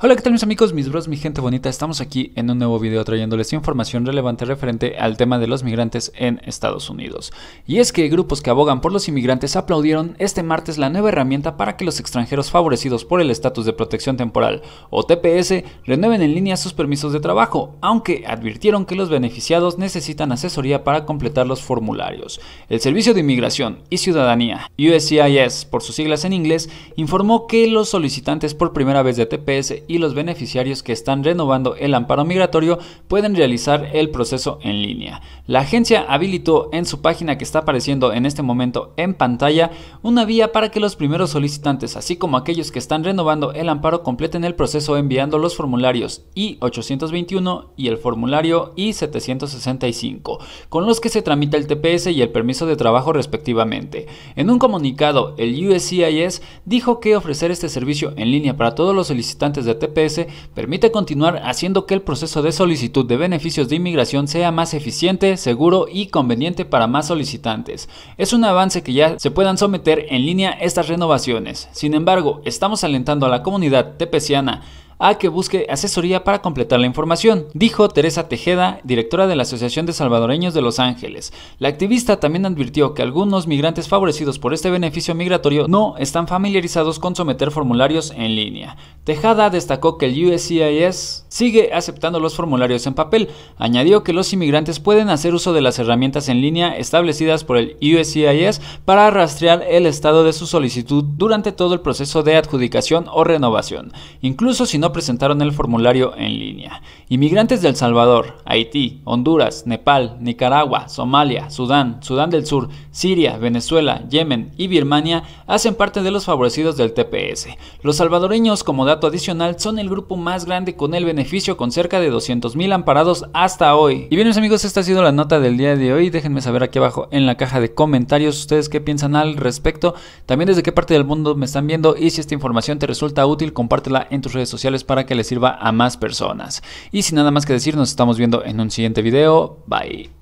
Hola, ¿qué tal mis amigos, mis bros, mi gente bonita? Estamos aquí en un nuevo video trayéndoles información relevante referente al tema de los migrantes en Estados Unidos. Y es que grupos que abogan por los inmigrantes aplaudieron este martes la nueva herramienta para que los extranjeros favorecidos por el estatus de protección temporal o TPS renueven en línea sus permisos de trabajo, aunque advirtieron que los beneficiados necesitan asesoría para completar los formularios. El Servicio de Inmigración y Ciudadanía, USCIS por sus siglas en inglés, informó que los solicitantes por primera vez de TPS y los beneficiarios que están renovando el amparo migratorio pueden realizar el proceso en línea. La agencia habilitó en su página que está apareciendo en este momento en pantalla una vía para que los primeros solicitantes, así como aquellos que están renovando el amparo, completen el proceso enviando los formularios I-821 y el formulario I-765, con los que se tramita el TPS y el permiso de trabajo respectivamente. En un comunicado, el USCIS dijo que ofrecer este servicio en línea para todos los solicitantes de TPS permite continuar haciendo que el proceso de solicitud de beneficios de inmigración sea más eficiente, seguro y conveniente para más solicitantes. Es un avance que ya se puedan someter en línea estas renovaciones. Sin embargo, estamos alentando a la comunidad tepeciana a que busque asesoría para completar la información, dijo Teresa Tejeda, directora de la Asociación de Salvadoreños de Los Ángeles. La activista también advirtió que algunos migrantes favorecidos por este beneficio migratorio no están familiarizados con someter formularios en línea. Tejada destacó que el USCIS sigue aceptando los formularios en papel. Añadió que los inmigrantes pueden hacer uso de las herramientas en línea establecidas por el USCIS para rastrear el estado de su solicitud durante todo el proceso de adjudicación o renovación, incluso si no presentaron el formulario en línea. Inmigrantes de El Salvador, Haití, Honduras, Nepal, Nicaragua, Somalia, Sudán, Sudán del Sur, Siria, Venezuela, Yemen y Birmania hacen parte de los favorecidos del TPS. Los salvadoreños, como adicional, son el grupo más grande con el beneficio con cerca de 200 mil amparados hasta hoy. Y bien mis amigos, esta ha sido la nota del día de hoy. Déjenme saber aquí abajo en la caja de comentarios ustedes qué piensan al respecto. También desde qué parte del mundo me están viendo y si esta información te resulta útil, compártela en tus redes sociales para que le sirva a más personas. Y sin nada más que decir, nos estamos viendo en un siguiente video. Bye.